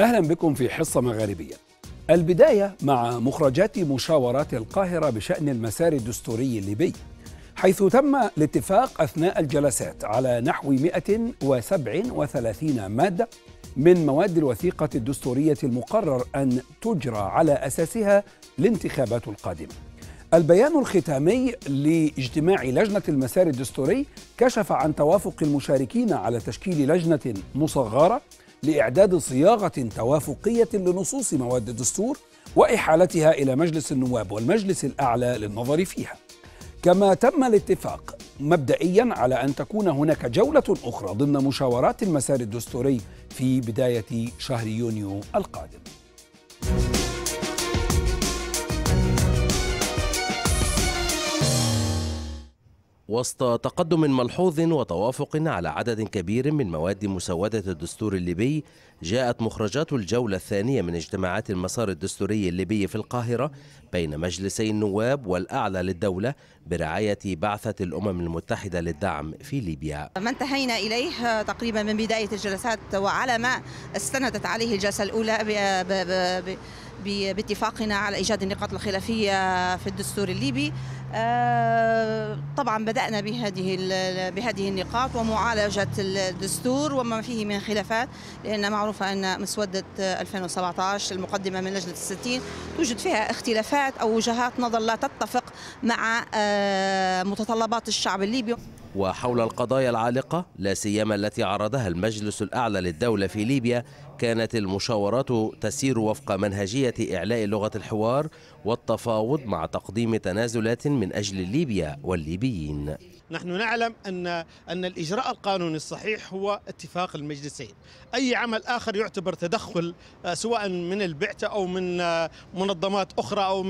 أهلا بكم في حصة مغاربية البداية مع مخرجات مشاورات القاهرة بشأن المسار الدستوري الليبي حيث تم الاتفاق أثناء الجلسات على نحو 137 مادة من مواد الوثيقة الدستورية المقرر أن تجرى على أساسها الانتخابات القادمة البيان الختامي لاجتماع لجنة المسار الدستوري كشف عن توافق المشاركين على تشكيل لجنة مصغرة لإعداد صياغة توافقية لنصوص مواد الدستور وإحالتها إلى مجلس النواب والمجلس الأعلى للنظر فيها كما تم الاتفاق مبدئيا على أن تكون هناك جولة أخرى ضمن مشاورات المسار الدستوري في بداية شهر يونيو القادم وسط تقدم ملحوظ وتوافق على عدد كبير من مواد مسودة الدستور الليبي جاءت مخرجات الجولة الثانية من اجتماعات المسار الدستوري الليبي في القاهرة بين مجلسي النواب والأعلى للدولة برعاية بعثة الأمم المتحدة للدعم في ليبيا ما انتهينا إليه تقريبا من بداية الجلسات وعلى ما استندت عليه الجلسة الأولى باتفاقنا على إيجاد النقاط الخلافية في الدستور الليبي آه، طبعا بدأنا بهذه بهذه النقاط ومعالجة الدستور وما فيه من خلافات لأن معروف أن مسودة 2017 المقدمة من لجنة الستين توجد فيها اختلافات أو وجهات نظر لا تتفق مع آه، متطلبات الشعب الليبي وحول القضايا العالقة لا سيما التي عرضها المجلس الأعلى للدولة في ليبيا كانت المشاورات تسير وفق منهجية إعلاء لغة الحوار والتفاوض مع تقديم تنازلات من أجل ليبيا والليبيين نحن نعلم أن أن الإجراء القانوني الصحيح هو اتفاق المجلسين أي عمل آخر يعتبر تدخل آه، سواء من البعثة أو من آه، منظمات أخرى أو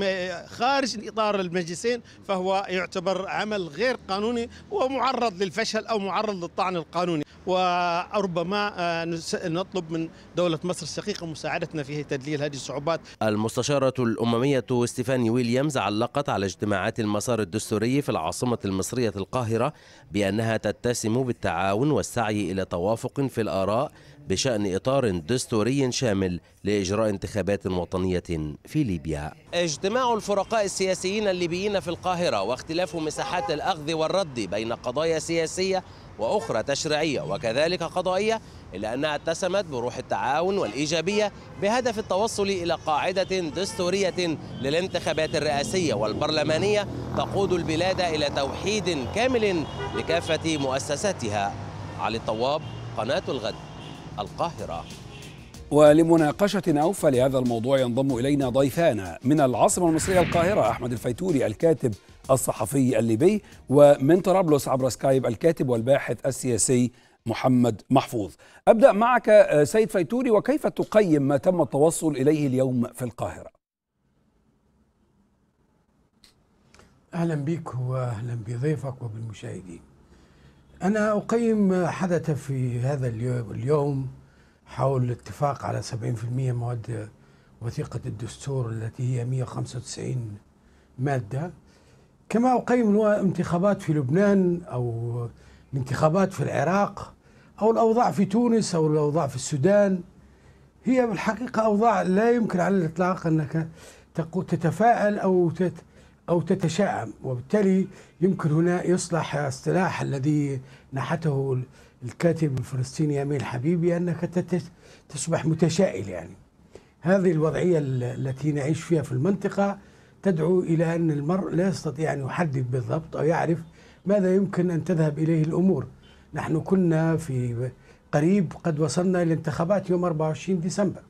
خارج إطار المجلسين فهو يعتبر عمل غير قانوني ومعرض للفشل أو معرض للطعن القانوني وربما آه، نطلب من دولة مصر الشقيقة مساعدتنا في تدليل هذه الصعوبات المستشارة الأممية ستيفاني ويليامز علقت على اجتماعات المسار الدستوري في العاصمة المصرية القاهرة القاهرة بأنها تتسم بالتعاون والسعي إلى توافق في الآراء بشأن إطار دستوري شامل لإجراء انتخابات وطنية في ليبيا اجتماع الفرقاء السياسيين الليبيين في القاهرة واختلاف مساحات الأخذ والرد بين قضايا سياسية وأخرى تشريعية وكذلك قضائية إلا أنها اتسمت بروح التعاون والإيجابية بهدف التوصل إلى قاعدة دستورية للانتخابات الرئاسية والبرلمانية تقود البلاد إلى توحيد كامل لكافة مؤسساتها علي الطواب قناة الغد القاهرة ولمناقشة أوفى لهذا الموضوع ينضم إلينا ضيفان من العاصمة المصرية القاهرة أحمد الفيتوري الكاتب الصحفي الليبي ومن طرابلس عبر سكايب الكاتب والباحث السياسي محمد محفوظ أبدأ معك آه، سيد فيتوري وكيف تقيم ما تم التوصل إليه اليوم في القاهرة أهلا بك وأهلا بضيفك وبالمشاهدين أنا أقيم حدث في هذا اليوم حول الاتفاق على 70% مواد وثيقة الدستور التي هي 195 مادة كما أقيم انتخابات في لبنان أو الانتخابات في العراق أو الأوضاع في تونس أو الأوضاع في السودان هي بالحقيقة أوضاع لا يمكن على الإطلاق أنك تتفائل أو تت أو تتشائم وبالتالي يمكن هنا يصلح اصطلاح الذي نحته الكاتب الفلسطيني أمير حبيبي أنك تصبح متشائل يعني هذه الوضعية التي نعيش فيها في المنطقة تدعو إلى أن المرء لا يستطيع أن يحدد بالضبط أو يعرف ماذا يمكن أن تذهب إليه الأمور نحن كنا في قريب قد وصلنا إلى انتخابات يوم 24 ديسمبر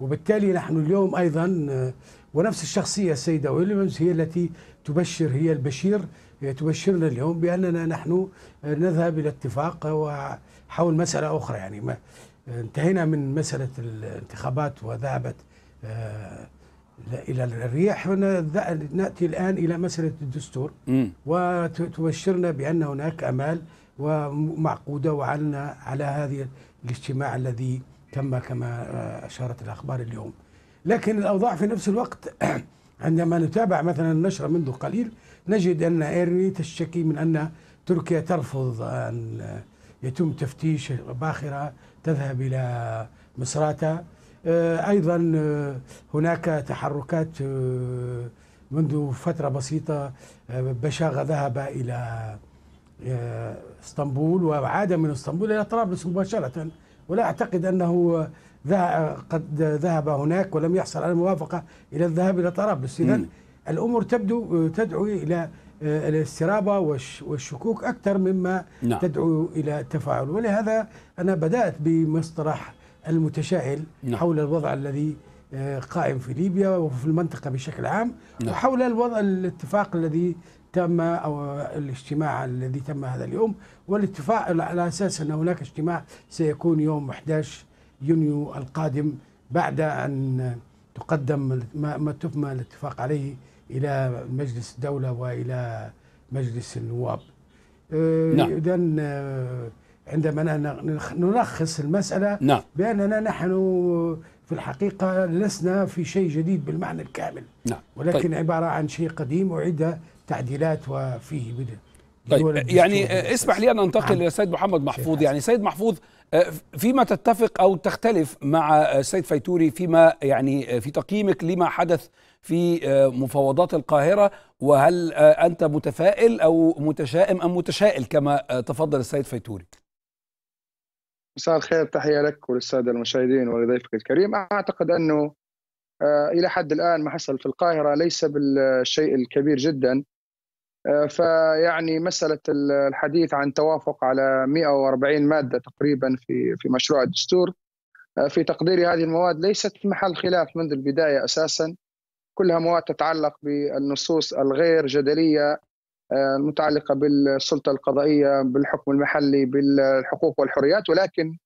وبالتالي نحن اليوم أيضا ونفس الشخصية السيدة ويليامز هي التي تبشر هي البشير هي تبشرنا اليوم بأننا نحن نذهب إلى اتفاق وحول مسألة أخرى يعني ما انتهينا من مسألة الانتخابات وذهبت آه، إلى الرياح نأتي الآن إلى مسألة الدستور وتبشرنا بأن هناك أمال ومعقودة وعلنا على هذه الاجتماع الذي تم كما آه، أشارت الأخبار اليوم لكن الأوضاع في نفس الوقت عندما نتابع مثلا النشرة منذ قليل نجد أن ايرني تشتكي من أن تركيا ترفض أن يتم تفتيش باخرة تذهب إلى مصراتة آه، أيضا آه، هناك تحركات آه، منذ فترة بسيطة بشاغة ذهب إلى اسطنبول وعاد من اسطنبول إلى طرابلس مباشرة ولا أعتقد أنه قد ذهب هناك ولم يحصل على موافقة إلى الذهاب إلى طرابلس إذا الأمور تبدو تدعو إلى آه، الاسترابة والشكوك أكثر مما نعم. تدعو إلى التفاعل ولهذا أنا بدأت بمصطلح المتشائل نعم. حول الوضع الذي آه، قائم في ليبيا وفي المنطقة بشكل عام نعم. وحول الوضع الاتفاق الذي تم أو الاجتماع الذي تم هذا اليوم والاتفاق على أساس أن هناك اجتماع سيكون يوم 11 يونيو القادم بعد أن تقدم ما تم الاتفاق عليه إلى مجلس الدولة وإلى مجلس النواب آه، نعم. إذا آه، عندما نلخص المسألة نعم. بأننا نحن في الحقيقة لسنا في شيء جديد بالمعنى الكامل نعم. ولكن طيب. عبارة عن شيء قديم أعيد تعديلات وفيه بدء طيب يعني اسمح لي أن أنتقل نعم. إلى سيد محمد محفوظ يعني سيد محفوظ آه، فيما تتفق او تختلف مع آه، السيد فيتوري فيما يعني آه، في تقييمك لما حدث في مفاوضات القاهره وهل انت متفائل او متشائم ام متشائل كما تفضل السيد فيتوري؟ مساء الخير تحيه لك وللساده المشاهدين ولضيفك الكريم اعتقد انه الى حد الان ما حصل في القاهره ليس بالشيء الكبير جدا آه، فيعني مسألة الحديث عن توافق على 140 مادة تقريبا في في مشروع الدستور آه، في تقديري هذه المواد ليست محل خلاف منذ البداية أساسا كلها مواد تتعلق بالنصوص الغير جدلية آه، المتعلقة بالسلطة القضائية بالحكم المحلي بالحقوق والحريات ولكن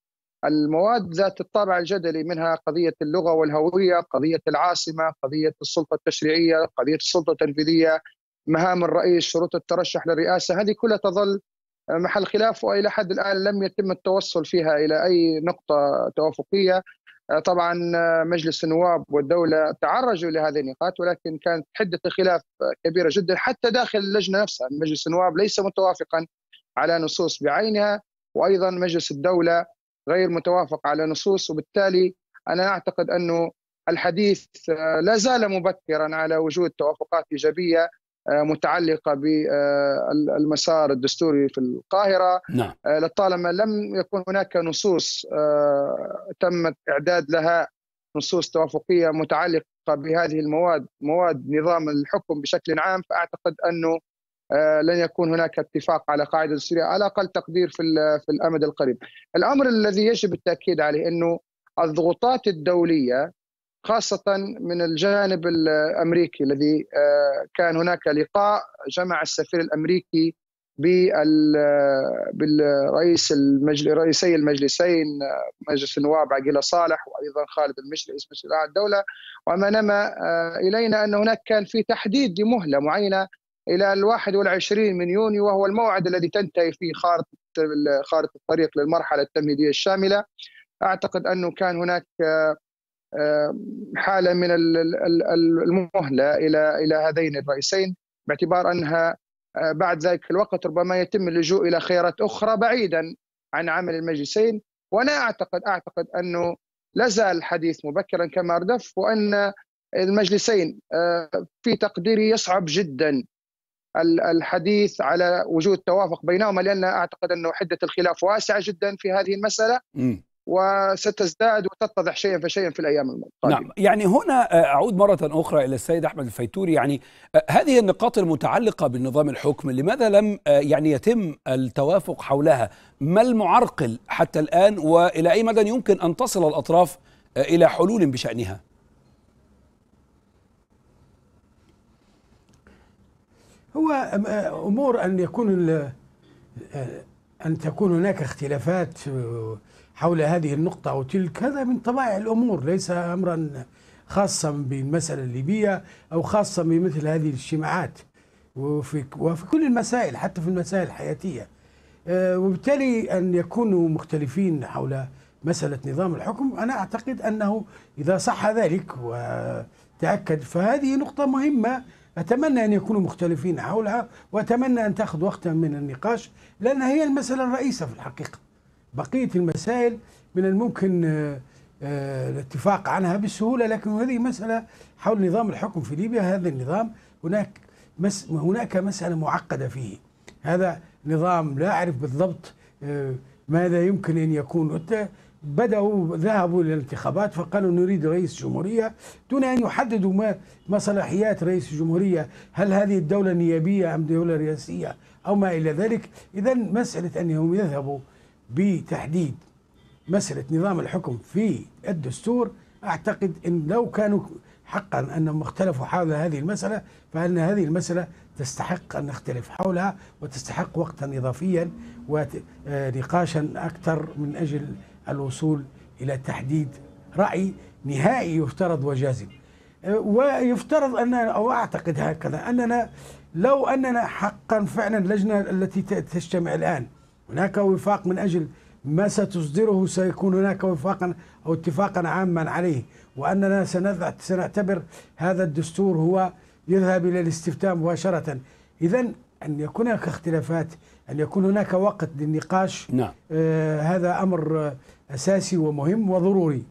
المواد ذات الطابع الجدلي منها قضية اللغة والهوية قضية العاصمة قضية السلطة التشريعية قضية السلطة التنفيذية مهام الرئيس شروط الترشح للرئاسة هذه كلها تظل محل خلاف والى حد الان لم يتم التوصل فيها الى اي نقطه توافقيه طبعا مجلس النواب والدوله تعرجوا لهذه النقاط ولكن كانت حده الخلاف كبيره جدا حتى داخل اللجنه نفسها مجلس النواب ليس متوافقا على نصوص بعينها وايضا مجلس الدوله غير متوافق على نصوص وبالتالي انا اعتقد انه الحديث لا زال مبكرا على وجود توافقات ايجابيه آه، متعلقه بالمسار الدستوري في القاهره نعم. آه، لطالما لم يكن هناك نصوص آه، تم اعداد لها نصوص توافقيه متعلقه بهذه المواد مواد نظام الحكم بشكل عام فاعتقد انه لن يكون هناك اتفاق على قاعده دستوريه على اقل تقدير في في الامد القريب. الامر الذي يجب التاكيد عليه انه الضغوطات الدوليه خاصة من الجانب الأمريكي الذي آه، كان هناك لقاء جمع السفير الأمريكي بالرئيس المجلس رئيسي المجلسين آه، مجلس النواب عقيله صالح وايضا خالد المشري رئيس مجلس اداره الدوله وما نما آه، الينا ان هناك كان في تحديد لمهله معينه الى الواحد والعشرين من يونيو وهو الموعد الذي تنتهي فيه خارطه خارطه الطريق للمرحله التمهيديه الشامله اعتقد انه كان هناك حاله من المهله الى الى هذين الرئيسين باعتبار انها آه، بعد ذلك الوقت ربما يتم اللجوء الى خيارات اخرى بعيدا عن عمل المجلسين وانا اعتقد اعتقد انه لا زال الحديث مبكرا كما اردف وان المجلسين آه، في تقديري يصعب جدا الحديث على وجود توافق بينهما لان اعتقد انه حده الخلاف واسعه جدا في هذه المساله وستزداد وتتضح شيئا فشيئا في الايام نعم. القادمه. نعم، يعني هنا آه، اعود مره اخرى الى السيد احمد الفيتوري، يعني آه، هذه النقاط المتعلقه بالنظام الحكم لماذا لم آه، يعني يتم التوافق حولها؟ ما المعرقل حتى الان والى اي مدى يمكن ان تصل الاطراف الى حلول بشانها؟ هو امور ان يكون ان تكون هناك اختلافات حول هذه النقطة أو تلك هذا من طبائع الأمور ليس أمرا خاصا بالمسألة الليبية أو خاصا بمثل هذه الاجتماعات وفي, وفي كل المسائل حتى في المسائل الحياتية آه، وبالتالي أن يكونوا مختلفين حول مسألة نظام الحكم أنا أعتقد أنه إذا صح ذلك وتأكد فهذه نقطة مهمة أتمنى أن يكونوا مختلفين حولها وأتمنى أن تأخذ وقتا من النقاش لأن هي المسألة الرئيسة في الحقيقة بقية المسائل من الممكن آه، آه، الاتفاق عنها بسهولة لكن هذه مسألة حول نظام الحكم في ليبيا هذا النظام هناك مس هناك مسألة معقدة فيه هذا نظام لا أعرف بالضبط آه، ماذا يمكن أن يكون بدأوا ذهبوا إلى الانتخابات فقالوا نريد رئيس جمهورية دون أن يحددوا ما ما صلاحيات رئيس الجمهورية هل هذه الدولة نيابية أم دولة رئاسية أو ما إلى ذلك إذا مسألة أنهم يذهبوا بتحديد مسألة نظام الحكم في الدستور أعتقد أن لو كانوا حقا أنهم اختلفوا حول هذه المسألة فأن هذه المسألة تستحق أن نختلف حولها وتستحق وقتا إضافيا ونقاشا آه، أكثر من أجل الوصول إلى تحديد رأي نهائي يفترض وجازم آه، ويفترض أن أو أعتقد هكذا أننا لو أننا حقا فعلا اللجنة التي تجتمع الآن هناك وفاق من أجل ما ستصدره سيكون هناك وفاقا أو اتفاقا عاما عليه وأننا سنعتبر هذا الدستور هو يذهب إلى الاستفتاء مباشرة إذا أن يكون هناك اختلافات أن يكون هناك وقت للنقاش نعم. آه هذا أمر أساسي ومهم وضروري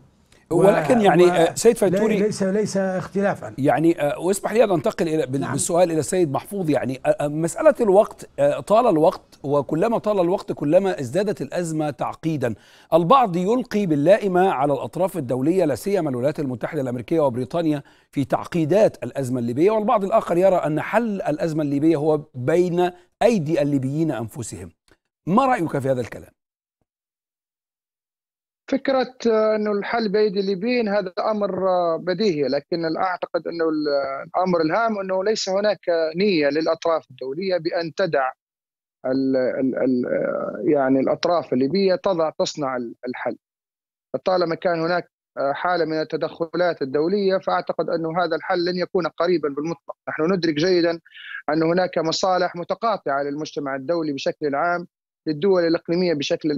ولكن و... يعني و... آه، سيد فيتوري ليس ليس اختلافا يعني آه، واسمح لي ان انتقل الى نعم. بالسؤال الى السيد محفوظ يعني آه، مساله الوقت طال الوقت وكلما طال الوقت كلما ازدادت الازمه تعقيدا البعض يلقي باللائمه على الاطراف الدوليه لا سيما الولايات المتحده الامريكيه وبريطانيا في تعقيدات الازمه الليبيه والبعض الاخر يرى ان حل الازمه الليبيه هو بين ايدي الليبيين انفسهم ما رايك في هذا الكلام فكرة آه، أنه الحل بأيدي الليبيين هذا أمر آه، بديهي لكن أعتقد أنه آه، الأمر الهام أنه ليس هناك نية للأطراف الدولية بأن تدع ال ال الـ يعني الأطراف الليبية تضع تصنع الحل طالما كان هناك حالة من التدخلات الدولية فأعتقد أن هذا الحل لن يكون قريبا بالمطلق نحن ندرك جيدا أن هناك مصالح متقاطعة للمجتمع الدولي بشكل عام للدول الإقليمية بشكل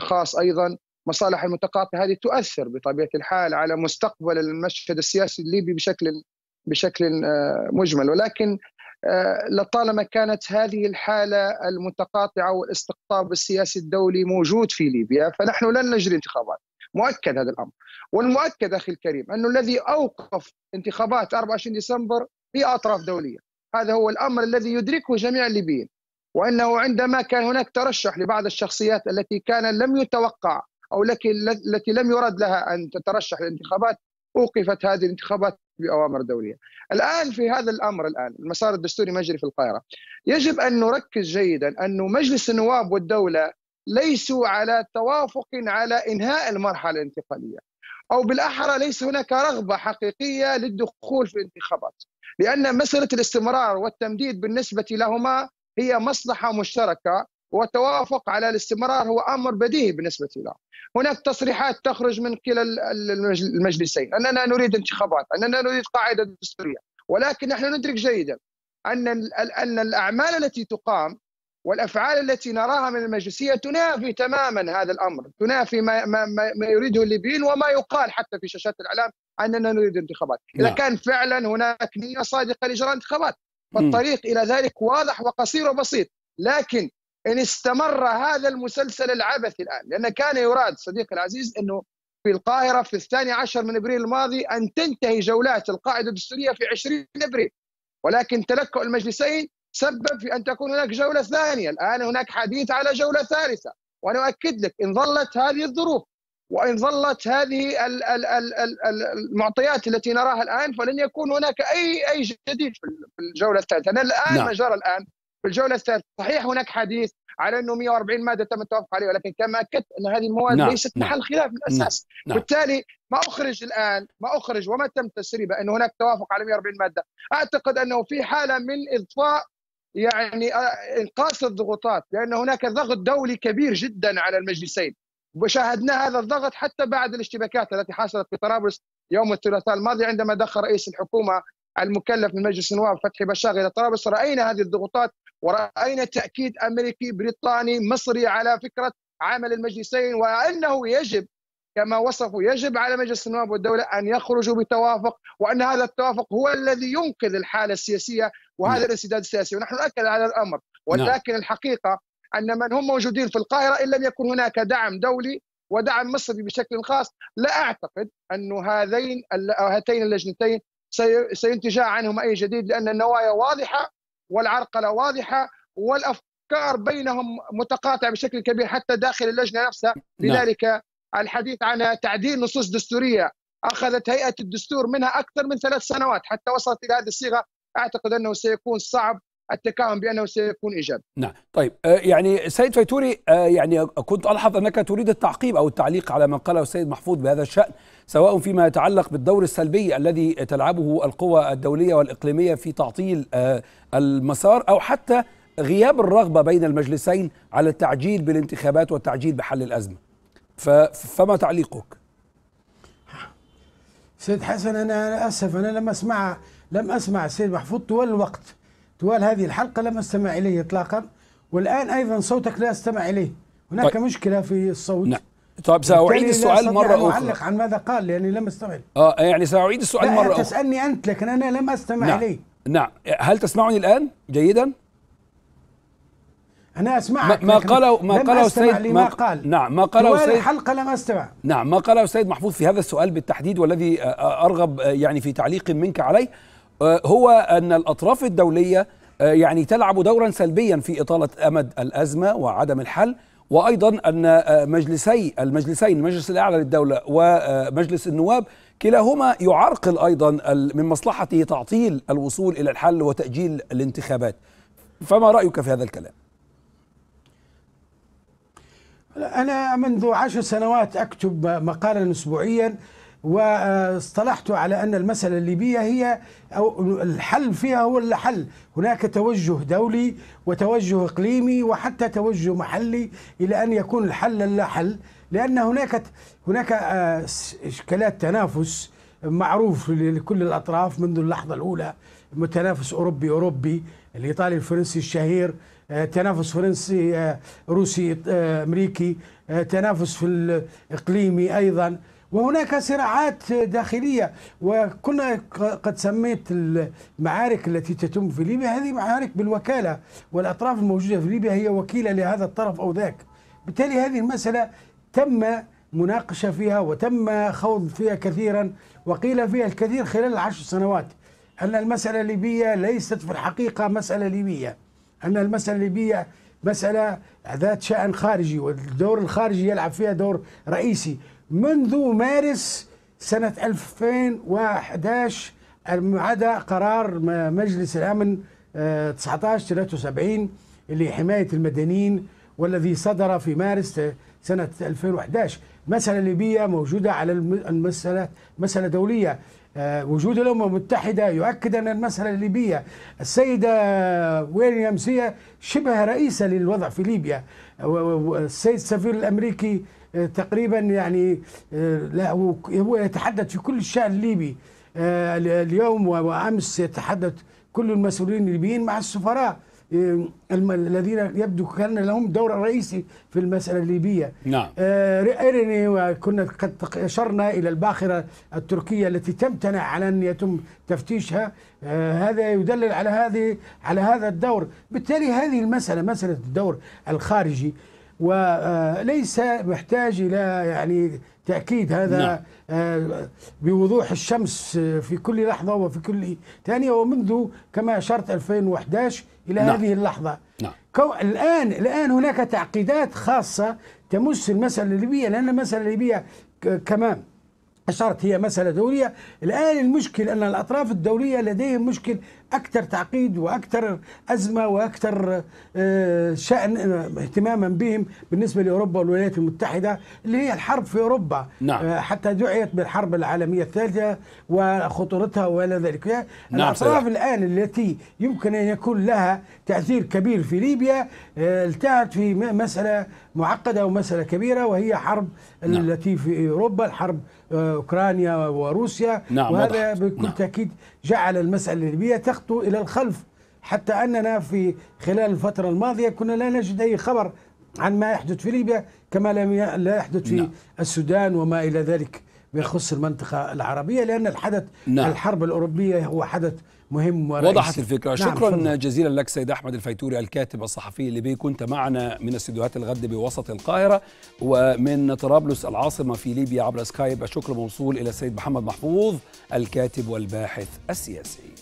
خاص أيضا مصالح المتقاطعه هذه تؤثر بطبيعه الحال على مستقبل المشهد السياسي الليبي بشكل بشكل آه، مجمل ولكن آه، لطالما كانت هذه الحاله المتقاطعه والاستقطاب السياسي الدولي موجود في ليبيا فنحن لن نجري انتخابات مؤكد هذا الامر والمؤكد اخي الكريم انه الذي اوقف انتخابات 24 ديسمبر هي اطراف دوليه هذا هو الامر الذي يدركه جميع الليبيين وانه عندما كان هناك ترشح لبعض الشخصيات التي كان لم يتوقع أو التي لم يرد لها أن تترشح للانتخابات أوقفت هذه الانتخابات بأوامر دولية الآن في هذا الأمر الآن المسار الدستوري مجري في القاهرة يجب أن نركز جيدا أن مجلس النواب والدولة ليسوا على توافق على إنهاء المرحلة الانتقالية أو بالأحرى ليس هناك رغبة حقيقية للدخول في الانتخابات لأن مسألة الاستمرار والتمديد بالنسبة لهما هي مصلحة مشتركة وتوافق على الاستمرار هو أمر بديهي بالنسبة لهم هناك تصريحات تخرج من كلا المجلسين اننا نريد انتخابات اننا نريد قاعده دستوريه ولكن نحن ندرك جيدا ان ان الاعمال التي تقام والافعال التي نراها من المجلسيه تنافي تماما هذا الامر، تنافي ما, ما, ما يريده الليبيين وما يقال حتى في شاشات الاعلام اننا نريد انتخابات، نعم. اذا كان فعلا هناك نيه صادقه لاجراء انتخابات، فالطريق الى ذلك واضح وقصير وبسيط، لكن ان استمر هذا المسلسل العبثي الان لان كان يراد صديقي العزيز انه في القاهره في الثاني عشر من ابريل الماضي ان تنتهي جولات القاعده الدستوريه في 20 ابريل ولكن تلكؤ المجلسين سبب في ان تكون هناك جوله ثانيه، الان هناك حديث على جوله ثالثه، وانا اؤكد لك ان ظلت هذه الظروف وان ظلت هذه المعطيات التي نراها الان فلن يكون هناك اي اي جديد في الجوله الثالثه، انا الان نعم. ما جرى الان في الجوله الثالثه صحيح هناك حديث على انه 140 ماده تم التوافق عليه ولكن كما اكدت ان هذه المواد نعم. ليست نعم. محل خلاف من الاساس نعم. نعم. بالتالي ما اخرج الان ما اخرج وما تم تسريبه انه هناك توافق على 140 ماده اعتقد انه في حاله من اضفاء يعني آه، انقاص الضغوطات لان هناك ضغط دولي كبير جدا على المجلسين وشاهدنا هذا الضغط حتى بعد الاشتباكات التي حصلت في طرابلس يوم الثلاثاء الماضي عندما دخل رئيس الحكومه المكلف من مجلس النواب فتحي بشاغ الى طرابلس راينا هذه الضغوطات ورأينا تأكيد أمريكي بريطاني مصري على فكرة عمل المجلسين وأنه يجب كما وصفوا يجب على مجلس النواب والدولة أن يخرجوا بتوافق وأن هذا التوافق هو الذي ينقذ الحالة السياسية وهذا نعم. الانسداد السياسي ونحن نؤكد على الأمر نعم. ولكن الحقيقة أن من هم موجودين في القاهرة إن لم يكن هناك دعم دولي ودعم مصري بشكل خاص لا أعتقد أن هذين هاتين اللجنتين سينتجا عنهم أي جديد لأن النوايا واضحة والعرقله واضحه والافكار بينهم متقاطعه بشكل كبير حتى داخل اللجنه نفسها نعم. لذلك الحديث عن تعديل نصوص دستوريه اخذت هيئه الدستور منها اكثر من ثلاث سنوات حتى وصلت الى هذه الصيغه اعتقد انه سيكون صعب التكهن بانه سيكون ايجابي. نعم، طيب آه، يعني سيد فيتوري آه، يعني كنت الحظ انك تريد التعقيب او التعليق على ما قاله السيد محفوظ بهذا الشان سواء فيما يتعلق بالدور السلبي الذي تلعبه القوى الدوليه والاقليميه في تعطيل آه، المسار او حتى غياب الرغبه بين المجلسين على التعجيل بالانتخابات والتعجيل بحل الازمه. فما تعليقك؟ سيد حسن انا اسف انا لم اسمع لم اسمع السيد محفوظ طوال الوقت طوال هذه الحلقة لم أستمع إليه إطلاقا والآن أيضا صوتك لا أستمع إليه هناك طيب. مشكلة في الصوت نعم طيب سأعيد السؤال مرة أخرى أعلق عن ماذا قال لأني لم أستمع آه يعني سأعيد السؤال مرة أخرى تسألني أنت لكن أنا لم أستمع نعم. إليه نعم هل تسمعني الآن جيدا؟ أنا أسمعك ما قاله ما قاله السيد ما قال نعم ما قاله السيد الحلقة لم أستمع نعم ما قاله السيد محفوظ في هذا السؤال بالتحديد والذي أرغب آه، يعني في تعليق منك عليه آه، هو أن الأطراف الدولية آه، يعني تلعب دورا سلبيا في إطالة أمد الأزمة وعدم الحل وايضا ان آه، مجلسي المجلسين المجلس الاعلى للدوله ومجلس النواب كلاهما يعرقل ايضا من مصلحته تعطيل الوصول الى الحل وتاجيل الانتخابات فما رايك في هذا الكلام انا منذ عشر سنوات اكتب مقالا اسبوعيا واصطلحت على أن المسألة الليبية هي أو الحل فيها هو الحل هناك توجه دولي وتوجه إقليمي وحتى توجه محلي إلى أن يكون الحل لا حل لأن هناك هناك آه، إشكالات تنافس معروف لكل الأطراف منذ اللحظة الأولى متنافس أوروبي أوروبي الإيطالي الفرنسي الشهير آه، تنافس فرنسي آه، روسي أمريكي تنافس في الإقليمي أيضا وهناك صراعات داخلية وكنا قد سميت المعارك التي تتم في ليبيا هذه معارك بالوكالة والأطراف الموجودة في ليبيا هي وكيلة لهذا الطرف أو ذاك بالتالي هذه المسألة تم مناقشة فيها وتم خوض فيها كثيرا وقيل فيها الكثير خلال العشر سنوات أن المسألة الليبية ليست في الحقيقة مسألة ليبية أن المسألة الليبية مسألة ذات شأن خارجي والدور الخارجي يلعب فيها دور رئيسي منذ مارس سنة 2011 ما عدا قرار مجلس الأمن 1973 آه، لحماية المدنيين والذي صدر في مارس سنة 2011 مسألة ليبية موجودة على المسألة مسألة دولية آه، وجود الأمم المتحدة يؤكد أن المسألة الليبية السيدة ويليامسية شبه رئيسة للوضع في ليبيا السيد السفير الأمريكي آه، تقريبا يعني آه، لا هو يتحدث في كل الشأن الليبي آه، اليوم وأمس يتحدث كل المسؤولين الليبيين مع السفراء الذين يبدو كان لهم دور رئيسي في المسألة الليبية نعم ايرني وكنا قد أشرنا إلى الباخرة التركية التي تمتنع على أن يتم تفتيشها هذا يدلل على هذه على هذا الدور بالتالي هذه المسألة مسألة الدور الخارجي وليس محتاج إلى يعني تأكيد هذا نعم. آه، بوضوح الشمس في كل لحظة وفي كل ثانية ومنذ كما أشرت 2011 إلى نعم. هذه اللحظة نعم. الآن الآن هناك تعقيدات خاصة تمس المسألة الليبية لأن المسألة الليبية كمان أشرت هي مسألة دولية الآن المشكل أن الأطراف الدولية لديهم مشكل أكثر تعقيد وأكثر أزمة وأكثر آه، شأن آه، اهتماما بهم بالنسبة لأوروبا والولايات المتحدة اللي هي الحرب في أوروبا نعم. آه، حتى دعيت بالحرب العالمية الثالثة وخطورتها وإلى ذلك نعم الأطراف الآن التي يمكن أن يكون لها تأثير كبير في ليبيا التهت في مسألة معقدة ومسألة كبيرة وهي حرب نعم. التي في أوروبا الحرب آه، أوكرانيا وروسيا نعم وهذا وضح. نعم. بكل نعم. تأكيد جعل المسألة الليبية تخطو إلى الخلف حتى أننا في خلال الفترة الماضية كنا لا نجد أي خبر عن ما يحدث في ليبيا كما لم لا يحدث في نعم. السودان وما إلى ذلك بيخص المنطقة العربية لأن الحدث نعم. الحرب الأوروبية هو حدث مهم ورئيسي وضحت الفكرة نعم شكرا فضل. جزيلا لك سيد أحمد الفيتوري الكاتب الصحفي الليبي كنت معنا من استديوهات الغد بوسط القاهرة ومن طرابلس العاصمة في ليبيا عبر سكايب الشكر موصول إلى السيد محمد محفوظ الكاتب والباحث السياسي